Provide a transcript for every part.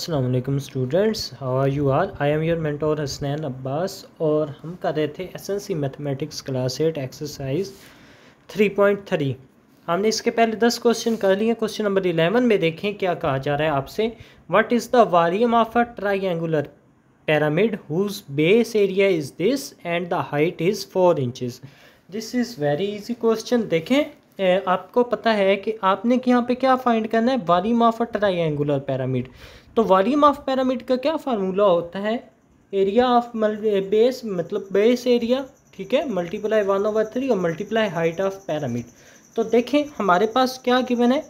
Aslam students how are you are I am your mentor Hasnain Abbas और हम कर रहे थे S N C mathematics class eight exercise three point three हमने इसके पहले दस क्वेश्चन कर लिए क्वेश्चन नंबर इलेवन में देखें क्या कहा जा रहा है आपसे what is the volume of a angular pyramid whose base area is this and the height is four inches this is very easy question देखें आपको पता है कि आपने यहाँ पे क्या फाइंड करना है volume of a angular pyramid तो वॉल्यूम ऑफ पैरामिड का क्या फार्मूला होता है एरिया ऑफ बेस मतलब बेस एरिया ठीक है मल्टीप्लाई वन ओवर थ्री और मल्टीप्लाई हाइट ऑफ पैरामिड तो देखें हमारे पास क्या गिवन है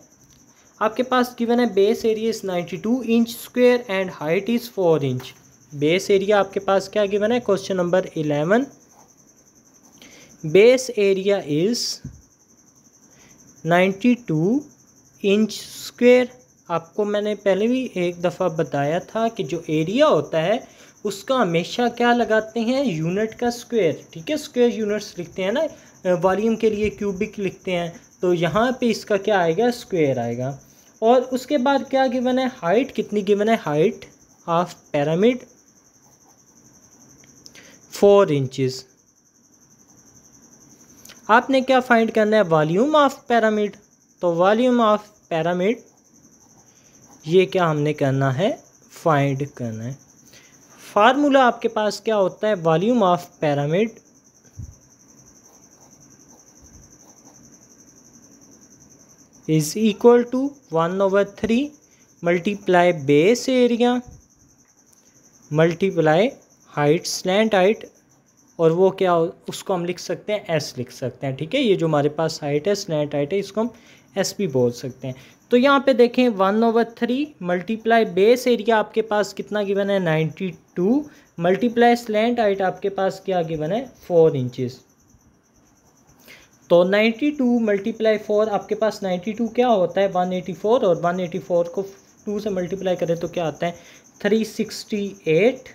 आपके पास गिवन है base area is ninety two inch square and height is four inch base area आपके पास क्या गिवन है question number eleven base area is ninety two inch square आपको मैंने पहले भी एक दफ़ा बताया था कि जो एरिया होता है उसका हमेशा क्या लगाते हैं यूनिट का स्क्वायर ठीक है स्क्वायर यूनिट्स लिखते हैं ना वॉल्यूम के लिए क्यूबिक लिखते हैं तो यहाँ पे इसका क्या आएगा स्क्वायर आएगा और उसके बाद क्या गिवन है हाइट कितनी गिवन है height of pyramid four inches आपने क्या फाइंड करना है वॉल्यूम ऑफ पैरामिड तो वॉल्यूम ऑफ पैरामिड ये क्या हमने करना है फाइंड करना है फार्मूला आपके पास क्या होता है volume of pyramid is equal to one over three multiply base area multiply height slant height और वो क्या हो उसको हम लिख सकते हैं एस लिख सकते हैं ठीक है ये जो हमारे पास हाइट है स्लैंड हाइट है इसको हम एस भी बोल सकते हैं तो यहाँ पे देखें one over three multiply base area आपके पास कितना गिवन है ninety two multiply slant height आपके पास क्या गिवन है फोर इंचेस तो नाइन्टी टू मल्टीप्लाई फोर आपके पास नाइन्टी टू क्या होता है वन एटी फोर और वन एटी फोर को टू से मल्टीप्लाई करें तो क्या आता है थ्री सिक्सटी एट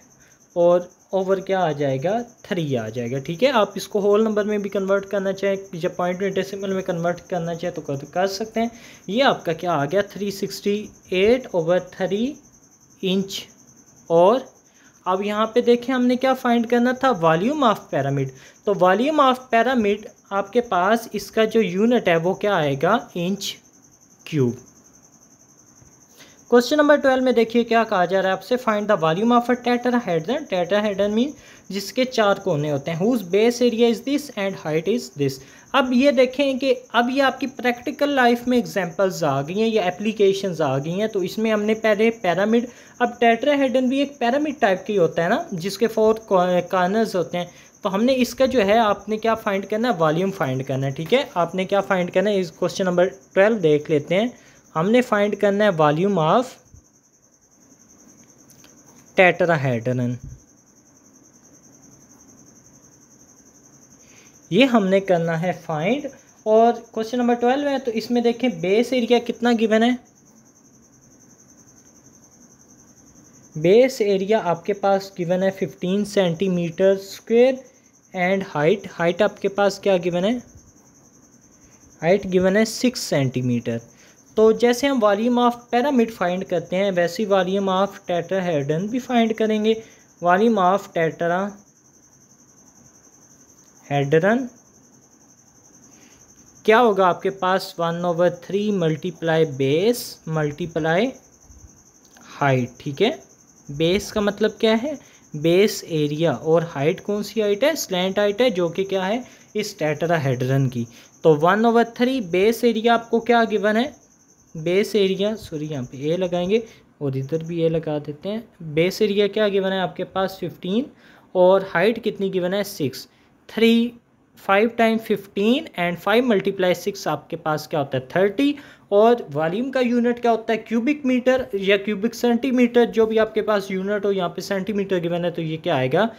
और ओवर क्या आ जाएगा थ्री आ जाएगा ठीक है आप इसको होल नंबर में भी कन्वर्ट करना चाहें जब पॉइंट में डेसिमल में कन्वर्ट करना चाहें तो कर, कर सकते हैं ये आपका क्या आ गया three sixty eight over three inch और अब यहाँ पे देखें हमने क्या फाइंड करना था वॉल्यूम ऑफ पैरामिड तो वॉल्यूम ऑफ पैरामिड आपके पास इसका जो यूनिट है वो क्या आएगा inch cube question number twelve में देखिए क्या कहा जा रहा है आपसे find the volume of a tetrahedron tetrahedron mean जिसके चार कोने होते हैं whose base area is this and height is this अब ये देखें कि अब ये आपकी प्रैक्टिकल लाइफ में एग्जांपल्स आ गई हैं या एप्लीकेशन आ गई हैं तो इसमें हमने पहले पैरामिड अब टेटर हेडन भी एक पैरामिड टाइप की होता है ना जिसके फोर कॉर्नर्स होते हैं तो हमने इसका जो है आपने क्या फाइंड करना है वॉल्यूम फाइंड करना है ठीक है आपने क्या फाइंड करना है इस क्वेश्चन नंबर ट्वेल्व देख लेते हैं हमने फाइंड करना है वॉल्यूम ऑफ टेट्राहेड्रन ये हमने करना है फाइंड और क्वेश्चन नंबर ट्वेल्व है तो इसमें देखें बेस एरिया कितना गिवन है बेस एरिया आपके पास गिवन है fifteen centimetre square and height height आपके पास क्या गिवन है हाइट गिवन है सिक्स सेंटीमीटर तो जैसे हम वॉलीम ऑफ पैरामिड फाइंड करते हैं वैसे ही वालीम ऑफ हेडन भी फाइंड करेंगे वॉलीम ऑफ टैटरा हेडरन क्या होगा आपके पास one over three multiply base multiply height ठीक है बेस का मतलब क्या है बेस एरिया और हाइट कौन सी हाइट है स्लैंट हाइट है जो कि क्या है इस टेटरा हेडरन की तो one over three base area आपको क्या गिवन है बेस एरिया सॉरी यहाँ पे ए लगाएंगे और इधर भी ए लगा देते हैं बेस एरिया क्या गिवन है आपके पास फिफ्टीन और हाइट कितनी गिवन है six three five time fifteen and five multiply six आपके पास क्या होता है थर्टी और वॉल्यूम का यूनिट क्या होता है क्यूबिक मीटर या क्यूबिक सेंटीमीटर जो भी आपके पास यूनिट हो यहाँ पे सेंटीमीटर गिवन है तो ये क्या आएगा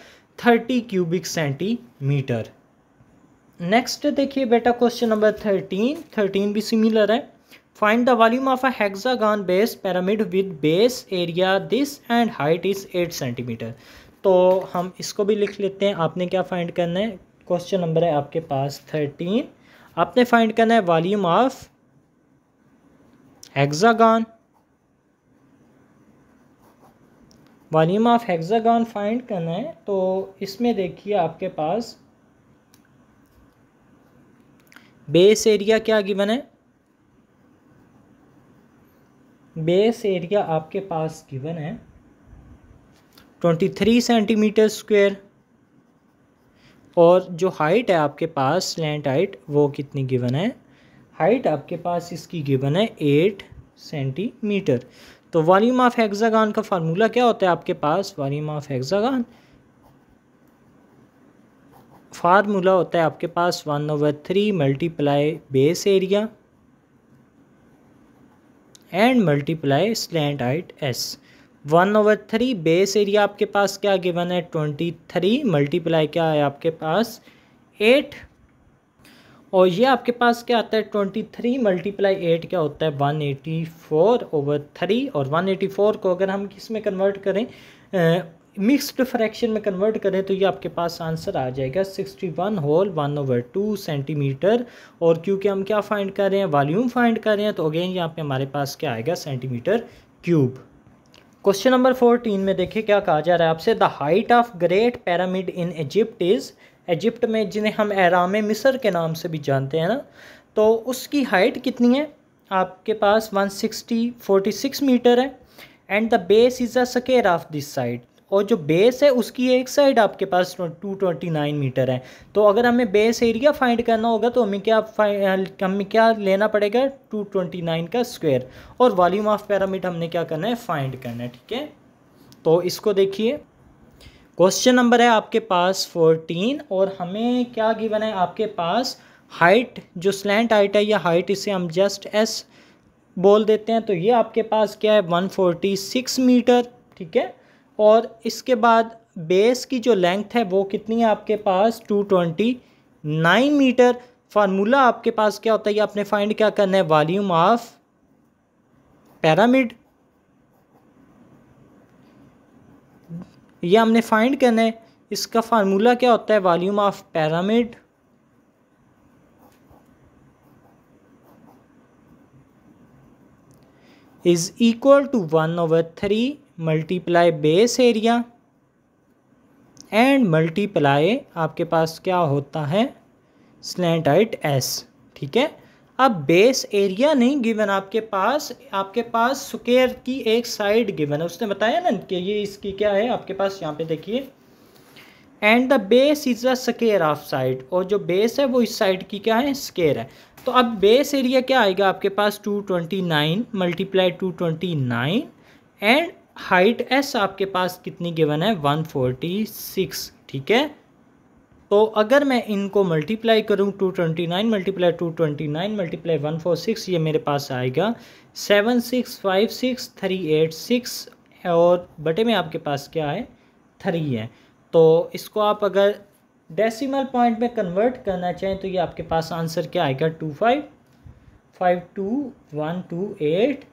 थर्टी क्यूबिक सेंटीमीटर नेक्स्ट देखिए बेटा क्वेश्चन नंबर थर्टीन थर्टीन भी सिमिलर है find the volume of a hexagon base pyramid with base area this and height is eight centimetre तो हम इसको भी लिख लेते हैं आपने क्या फाइंड करना है क्वेश्चन नंबर है आपके पास थर्टीन आपने फाइंड करना है volume of hexagon volume of hexagon find करना है तो इसमें देखिए आपके पास बेस एरिया क्या गिवन है बेस एरिया आपके पास गिवन है ट्वेंटी थ्री सेंटीमीटर स्क्वेयर और जो हाइट है आपके पास लैंड हाइट वो कितनी गिवन है हाइट आपके पास इसकी गिवन है एट सेंटीमीटर तो वॉल्यूम ऑफ हेक्सागन का फार्मूला क्या होता है आपके पास वॉल्यूम ऑफ हेक्सागन फार्मूला होता है आपके पास one over three multiply base area and multiply slant height is one over three base area आपके पास क्या गिवन है ट्वेंटी थ्री मल्टीप्लाई क्या है आपके पास एट और ये आपके पास क्या आता है ट्वेंटी थ्री मल्टीप्लाई एट क्या होता है one eighty four over three और वन एटी फोर को अगर हम किस में कन्वर्ट करें मिक्सड फ्रैक्शन में कन्वर्ट करें तो ये आपके पास आंसर आ जाएगा sixty one whole one over two centimetre और क्योंकि हम क्या फाइंड कर रहे हैं वॉल्यूम फाइंड कर रहे हैं तो अगेन यहाँ पे हमारे पास क्या आएगा centimetre cube question number fourteen में देखिए क्या कहा जा रहा है आपसे the height of great pyramid in Egypt is Egypt में जिन्हें हम एराम मिसर के नाम से भी जानते हैं ना तो उसकी हाइट कितनी है आपके पास फोर्टी सिक्स मीटर है and the base is a square of this side और जो बेस है उसकी एक साइड आपके पास टू ट्वेंटी नाइन मीटर है तो अगर हमें बेस एरिया फाइंड करना होगा तो हमें क्या हमें क्या लेना पड़ेगा टू ट्वेंटी नाइन का स्क्वायर और वॉल्यूम ऑफ पैरामीट हमने क्या करना है फाइंड करना है ठीक है तो इसको देखिए क्वेश्चन नंबर है आपके पास फोर्टीन और हमें क्या गिवन है आपके पास हाइट जो स्लैंट हाइट है या हाइट इसे हम जस्ट एस बोल देते हैं तो ये आपके पास क्या है वन फोर्टी सिक्स मीटर ठीक है और इसके बाद बेस की जो लेंथ है वो कितनी है आपके पास two twenty nine metre formula आपके पास क्या होता है ये आपने फाइंड क्या करना है वॉल्यूम ऑफ पैरामिड ये हमने फाइंड करना है इसका फार्मूला क्या होता है volume of pyramid is equal to one over three multiply base area and multiply आपके पास क्या होता है स्लेंट हाइट एस ठीक है अब बेस एरिया नहीं गिवन आपके पास आपके पास स्क्वेयर की एक साइड गिवन है उसने बताया ना कि ये इसकी क्या है आपके पास यहाँ पे देखिए and the base is a square of side और जो बेस है वो इस साइड की क्या है स्केयर है तो अब बेस एरिया क्या आएगा आपके पास two twenty nine multiply two twenty nine and height is आपके पास कितनी गिवन है 146 ठीक है तो अगर मैं इनको मल्टीप्लाई करूं 229 मल्टीप्लाई टू मल्टीप्लाई वन ये मेरे पास आएगा सिक्स और बटे में आपके पास क्या है थ्री है तो इसको आप अगर डेसिमल पॉइंट में कन्वर्ट करना चाहें तो ये आपके पास आंसर क्या आएगा two five five two one two eight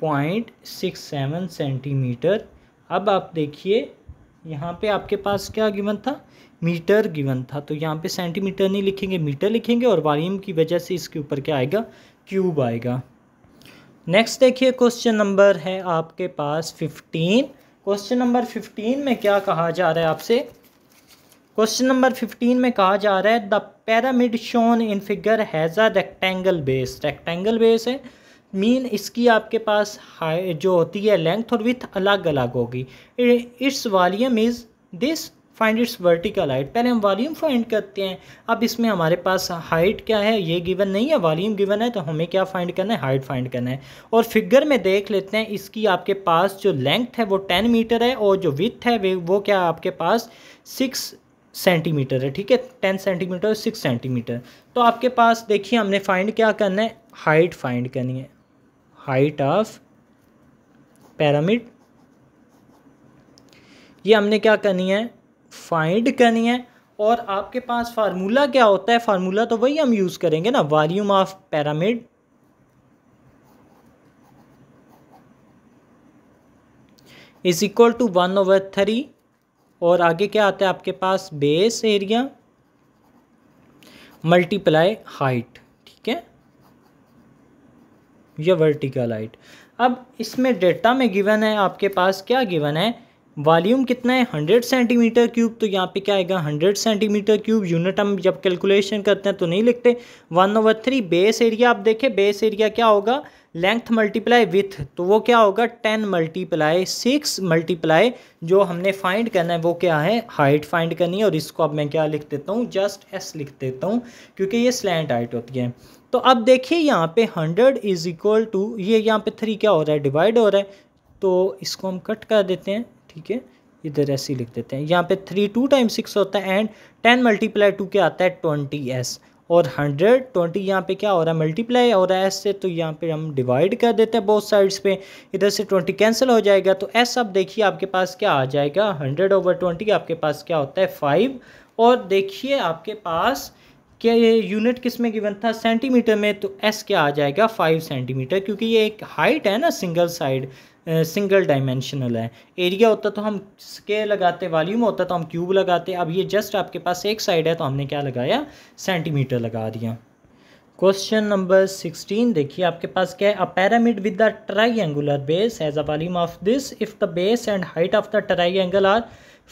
point six seven centimetre अब आप देखिए यहाँ पे आपके पास क्या गिवन था मीटर गिवन था तो यहाँ पे सेंटीमीटर नहीं लिखेंगे मीटर लिखेंगे और वॉल्यूम की वजह से इसके ऊपर क्या आएगा क्यूब आएगा नेक्स्ट देखिए क्वेश्चन नंबर है आपके पास फिफ्टीन क्वेश्चन नंबर फिफ्टीन में क्या कहा जा रहा है आपसे क्वेश्चन नंबर फिफ्टीन में कहा जा रहा है the pyramid shown in figure has a rectangle base rectangle base है मीन इसकी आपके पास हाई जो होती है लेंथ और विथ अलग अलग होगी its volume is this find its vertical height पहले हम वॉल्यूम फाइंड करते हैं अब इसमें हमारे पास हाइट क्या है ये गिवन नहीं है वॉल्यूम गिवन है तो हमें क्या फाइंड करना है हाइट फाइंड करना है और फिगर में देख लेते हैं इसकी आपके पास जो लेंथ है वो टेन मीटर है और जो विथ है वो क्या आपके पास सिक्स सेंटीमीटर है ठीक है टेन सेंटीमीटर और सिक्स सेंटीमीटर तो आपके पास देखिए हमने फाइंड क्या करना है हाइट फाइंड करनी है हाइट ऑफ पैरामिड ये हमने क्या करनी है फाइंड करनी है और आपके पास फार्मूला क्या होता है फार्मूला तो वही हम यूज़ करेंगे ना volume of pyramid is equal to one over three और आगे क्या आता है आपके पास बेस एरिया मल्टीप्लाई हाइट या वर्टिकल हाइट अब इसमें डेटा में गिवन है आपके पास क्या गिवन है वॉल्यूम कितना है हंड्रेड सेंटीमीटर क्यूब तो यहाँ पे क्या आएगा हंड्रेड सेंटीमीटर क्यूब यूनिट हम जब कैलकुलेशन करते हैं तो नहीं लिखते one over three base area आप देखें बेस एरिया क्या होगा लेंथ मल्टीप्लाई विथ तो वो क्या होगा टेन मल्टीप्लाई सिक्स मल्टीप्लाई जो हमने फाइंड करना है वो क्या है हाइट फाइंड करनी है और इसको अब मैं क्या लिख देता हूँ जस्ट एस लिख देता हूँ क्योंकि ये स्लैंट हाइट होती है तो अब देखिए यहाँ पे हंड्रेड इज़ इक्वल टू ये यहाँ पे थ्री क्या हो रहा है डिवाइड हो रहा है तो इसको हम कट कर देते हैं ठीक है इधर ऐसे लिख देते हैं यहाँ पे थ्री टू टाइम सिक्स होता है एंड टेन मल्टीप्लाई टू क्या आता है ट्वेंटी एस और हंड्रेड ट्वेंटी यहाँ पे क्या हो रहा है मल्टीप्लाई हो रहा है एस से तो यहाँ पे हम डिवाइड कर देते हैं बोथ साइड्स पे इधर से ट्वेंटी कैंसिल हो जाएगा तो एस अब देखिए आपके पास क्या आ जाएगा हंड्रेड ओवर ट्वेंटी आपके पास क्या होता है फाइव और देखिए आपके पास क्या ये यूनिट किस में गिवन था सेंटीमीटर में तो एस क्या आ जाएगा फाइव सेंटीमीटर क्योंकि ये एक हाइट है ना सिंगल साइड सिंगल डायमेंशनल है एरिया होता तो हम स्केयर लगाते वॉल्यूम होता तो हम क्यूब लगाते अब ये जस्ट आपके पास एक साइड है तो हमने क्या लगाया सेंटीमीटर लगा दिया क्वेश्चन नंबर सिक्सटीन देखिए आपके पास क्या है a pyramid with the triangular base as a volume of this if the base and height of the angle are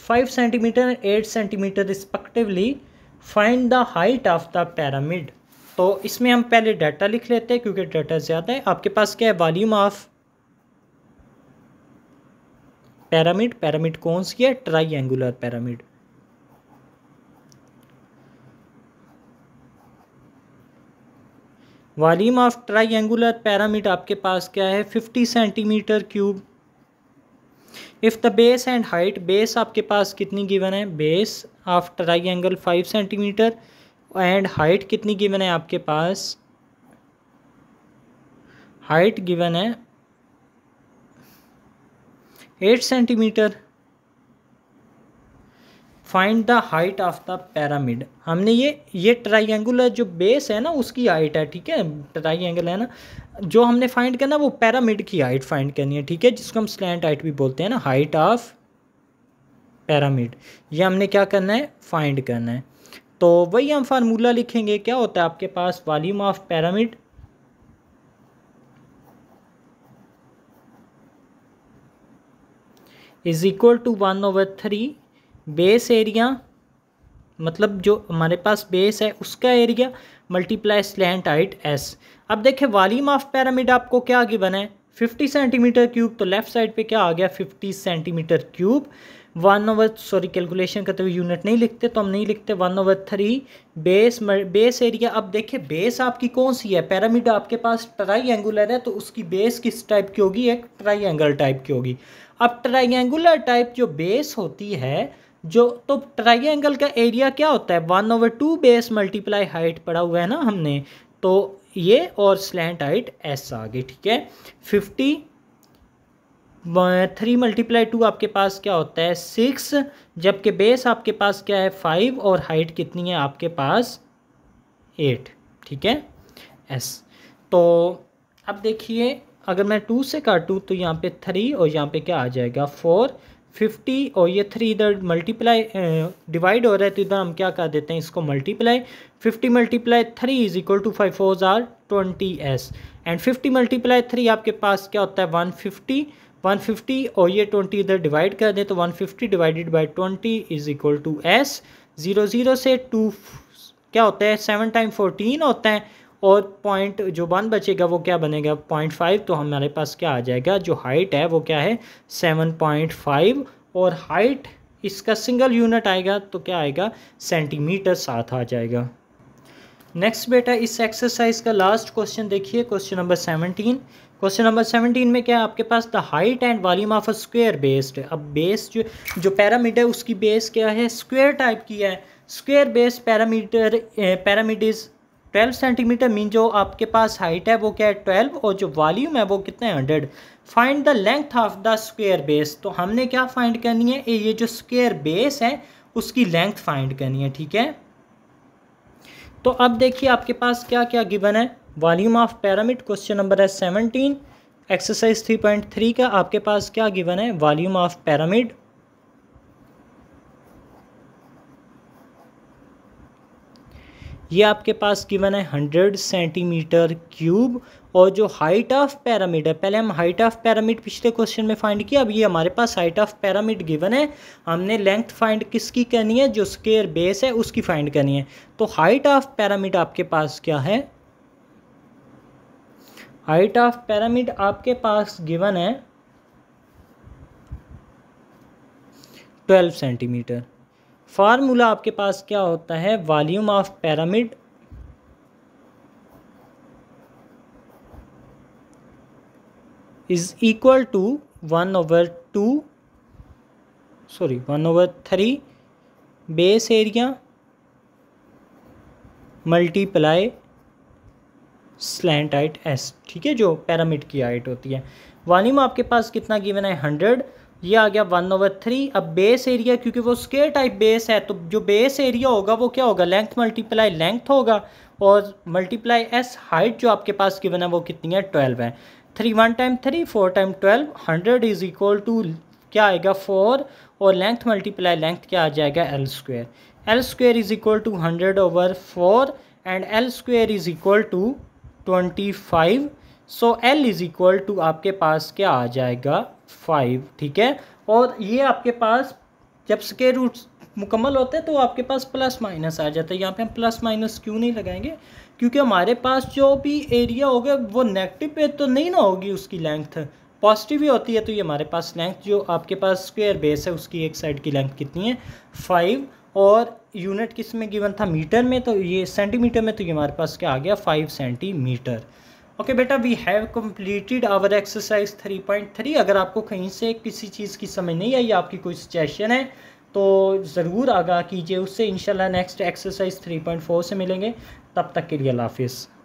five centimetre and eight centimetre respectively find the height of the pyramid तो इसमें हम पहले data लिख लेते हैं क्योंकि data ज़्यादा है आपके पास क्या है वॉल्यूम ऑफ पैरामिड पैरामिड कौन सी है triangular pyramid volume of triangular pyramid आपके पास क्या है fifty centimetre cube if the base and height base आपके पास कितनी गिवन है base of triangle five centimetre and height कितनी गिवन है आपके पास हाइट गिवन है eight centimetre find the height of the pyramid हमने ये ये ट्राइंगुलर जो बेस है ना उसकी हाइट है ठीक है ट्राइंगल है ना जो हमने फाइंड करना वो पैरामिड की हाइट फाइंड करनी है ठीक है जिसको हम स्लैंड हाइट भी बोलते हैं ना हाइट ऑफ पैरामिड ये हमने क्या करना है फाइंड करना है तो वही हम फार्मूला लिखेंगे क्या होता है आपके पास volume of pyramid is equal to one over three base area मतलब जो हमारे पास बेस है उसका area multiply slant height is अब देखें वालीम ऑफ पैरामिड आपको क्या आगे बना है सेंटीमीटर क्यूब तो लेफ्ट साइड पे क्या आ गया fifty centimetre cube one over sorry calculation करते हुए यूनिट नहीं लिखते तो हम नहीं लिखते one over three base base area अब देखिए बेस आपकी कौन सी है पैरामीड आपके पास ट्राई एंगुलर है तो उसकी बेस किस टाइप की होगी एक ट्राई एंगल टाइप की होगी अब ट्राई एंगुलर टाइप जो बेस होती है जो तो ट्राइंगल का एरिया क्या होता है one over two base multiply height पड़ा हुआ है ना हमने तो ये और स्लैंट हाइट ऐसा आ गई ठीक है फिफ्टी थ्री मल्टीप्लाई टू आपके पास क्या होता है सिक्स जबकि बेस आपके पास क्या है फाइव और हाइट कितनी है आपके पास एट ठीक है एस तो अब देखिए अगर मैं टू से काटूँ तो यहाँ पे थ्री और यहाँ पे क्या आ जाएगा फोर फिफ्टी और ये थ्री इधर मल्टीप्लाई डिवाइड हो रहा है तो इधर हम क्या कर देते हैं इसको multiply fifty multiply three is equal to five four are twenty is and fifty multiply three आपके पास क्या होता है वन फिफ्टी वन फिफ्टी और ये ट्वेंटी इधर डिवाइड कर दें तो one fifty divided by twenty is equal to is zero zero से टू क्या होता है सेवन टाइम फोर्टीन होता है और पॉइंट जो वन बचेगा वो क्या बनेगा पॉइंट फाइव तो हमारे पास क्या आ जाएगा जो हाइट है वो क्या है सेवन पॉइंट फाइव और हाइट इसका सिंगल यूनिट आएगा तो क्या आएगा सेंटीमीटर साथ आ जाएगा नेक्स्ट बेटा इस एक्सरसाइज का लास्ट क्वेश्चन देखिए question number seventeen question number seventeen में क्या है आपके पास the height and volume of a square based अब बेस जो जो पैरामीटर उसकी बेस क्या है स्क्वेयर टाइप की है square base parameter parameters 12 centimetre mean जो आपके पास हाइट है वो क्या है 12 और जो वॉल्यूम है वो कितने hundred find the length of the square base तो हमने क्या फाइंड करनी है ये जो स्क्वेयर बेस है उसकी लेंथ फाइंड करनी है ठीक है तो अब देखिए आपके पास क्या क्या गिवन है volume of pyramid question number है seventeen exercise three point three का आपके पास क्या गिवन है वॉल्यूम ऑफ पैरामिड ये आपके पास गिवन है हंड्रेड सेंटीमीटर क्यूब और जो हाइट ऑफ पैरामिड है पहले हम हाइट ऑफ पैरामिड पिछले क्वेश्चन में फाइंड किया अब ये हमारे पास हाइट ऑफ पैरामिड गिवन है हमने लेंथ फाइंड किसकी करनी है जो स्केयर बेस है उसकी फाइंड करनी है तो हाइट ऑफ पैरामिड आपके पास क्या है हाइट ऑफ पैरामिड आपके पास गिवन है ट्वेल्व सेंटीमीटर फार्मूला आपके पास क्या होता है volume of pyramid is equal to one over two sorry one over three base area multiply slant height is ठीक है जो पैरामिड की हाइट होती है वॉल्यूम आपके पास कितना गिवन है हंड्रेड ये आ गया वन ओवर थ्री अब बेस एरिया क्योंकि वो स्केयर टाइप बेस है तो जो बेस एरिया होगा वो क्या होगा लेंथ मल्टीप्लाई लेंथ होगा और मल्टीप्लाई एस हाइट जो आपके पास गिवन है वो कितनी है ट्वेल्व है three one time three four time twelve hundred is equal to क्या आएगा फोर और लेंथ मल्टीप्लाई लेंथ क्या आ जाएगा L square L square is equal to hundred over four and L square is equal to twenty five so L is equal to आपके पास क्या आ जाएगा फाइव ठीक है और ये आपके पास जब स्केयर रूट मुकम्मल होते हैं तो आपके पास प्लस माइनस आ जाता है यहाँ पे हम प्लस माइनस क्यों नहीं लगाएंगे क्योंकि हमारे पास जो भी एरिया होगा वो नेगेटिव पे तो नहीं ना होगी उसकी लेंथ पॉजिटिव ही होती है तो ये हमारे पास लेंथ जो आपके पास स्क्वेयर बेस है उसकी एक साइड की लेंथ कितनी है फाइव और यूनिट किस में गिवन था मीटर में तो ये सेंटीमीटर में तो ये हमारे पास क्या आ गया फाइव सेंटीमीटर ओके बेटा we have completed our exercise three point three अगर आपको कहीं से किसी चीज़ की समझ नहीं आई आपकी कोई सजेशन है तो ज़रूर आगाह कीजिए उससे इंशाल्लाह next exercise three point four से मिलेंगे तब तक के लिए हाफिज़